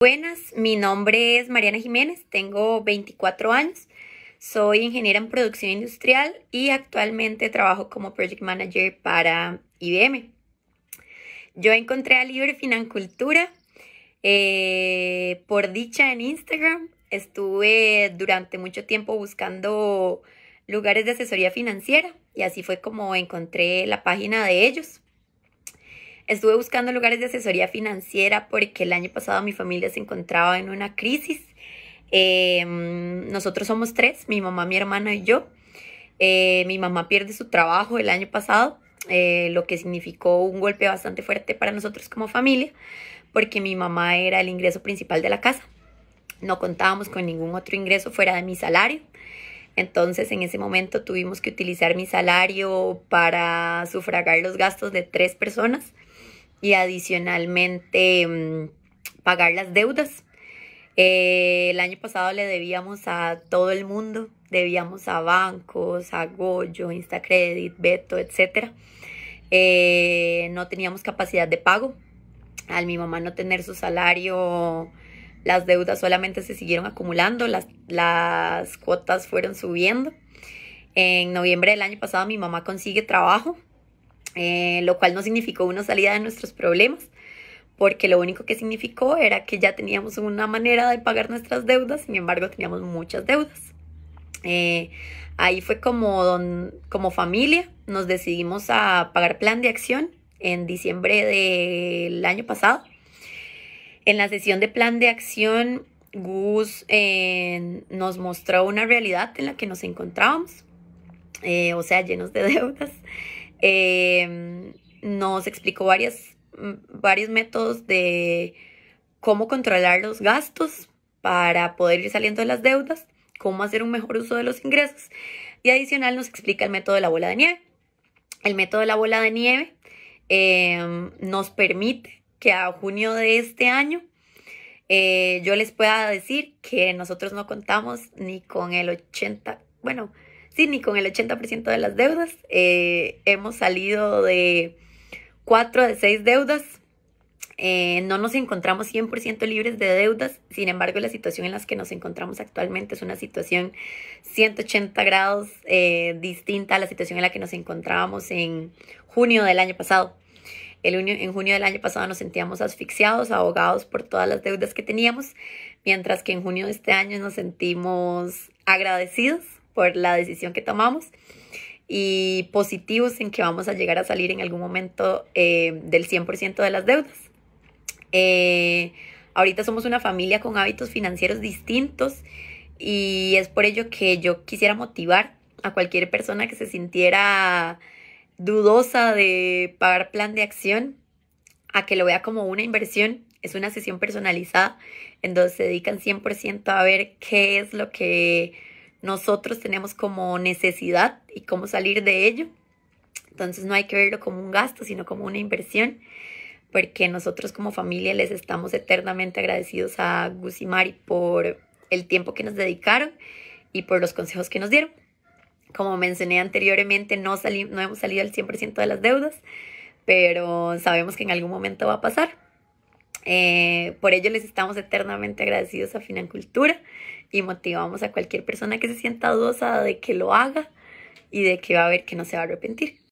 Buenas, mi nombre es Mariana Jiménez, tengo 24 años, soy ingeniera en producción industrial y actualmente trabajo como project manager para IBM. Yo encontré a Libre Financultura eh, por dicha en Instagram. Estuve durante mucho tiempo buscando lugares de asesoría financiera y así fue como encontré la página de ellos. Estuve buscando lugares de asesoría financiera porque el año pasado mi familia se encontraba en una crisis. Em, nosotros somos tres, mi mamá, mi hermana y yo. Eh, mi mamá pierde su trabajo el año pasado, eh, lo que significó un golpe bastante fuerte para nosotros como familia, porque mi mamá era el ingreso principal de la casa. No contábamos con ningún otro ingreso fuera de mi salario. Entonces en ese momento tuvimos que utilizar mi salario para sufragar los gastos de tres personas y adicionalmente mm, pagar las deudas. Eh, el año pasado le debíamos a todo el mundo, debíamos a bancos, a Goyo, Instacredit, Beto, etc. Eh, no teníamos capacidad de pago. Al mi mamá no tener su salario, las deudas solamente se siguieron acumulando, las, las cuotas fueron subiendo. En noviembre del año pasado mi mamá consigue trabajo, eh, lo cual no significó una salida de nuestros problemas, porque lo único que significó era que ya teníamos una manera de pagar nuestras deudas, sin embargo teníamos muchas deudas. Eh, ahí fue como, como familia nos decidimos a pagar plan de acción en diciembre del año pasado. En la sesión de plan de acción, Gus eh, nos mostró una realidad en la que nos encontrábamos, o sea, llenos de deudas. Em, nos explicó varias, mm, varios métodos de cómo controlar los gastos para poder ir saliendo de las deudas, cómo hacer un mejor uso de los ingresos y adicional nos explica el método de la bola de nieve. El método de la bola de nieve em, nos permite que a junio de este año eh, yo les pueda decir que nosotros no contamos ni con el 80, bueno, sí, ni con el 80% de las deudas. Eh, hemos salido de cuatro de seis deudas. Eh, no nos encontramos 100% libres de deudas, sin embargo la situación en la que nos encontramos actualmente es una situación 180 grados eh, distinta a la situación en la que nos encontrábamos en junio del año pasado. El en junio del año pasado nos sentíamos asfixiados, ahogados por todas las deudas que teníamos, mientras que en junio de este año nos sentimos agradecidos por la decisión que tomamos y positivos en que vamos a llegar a salir en algún momento eh, del 100% de las deudas. Eh, ahorita somos una familia con hábitos financieros distintos y es por ello que yo quisiera motivar a cualquier persona que se sintiera dudosa de pagar plan de acción a que lo vea como una inversión. Es una sesión personalizada en donde se dedican 100% a ver qué es lo que nosotros tenemos como necesidad y cómo salir de ello. Entonces no hay que verlo como un gasto, sino como una inversión, porque nosotros como familia les estamos eternamente agradecidos a Gus y Mari por el tiempo que nos dedicaron y por los consejos que nos dieron. Como mencioné anteriormente, no, no hemos salido al 100% de las deudas, pero sabemos que en algún momento va a pasar. Eh, por ello les estamos eternamente agradecidos a Financultura y motivamos a cualquier persona que se sienta dudosa de que lo haga y de que va a ver que no se va a arrepentir.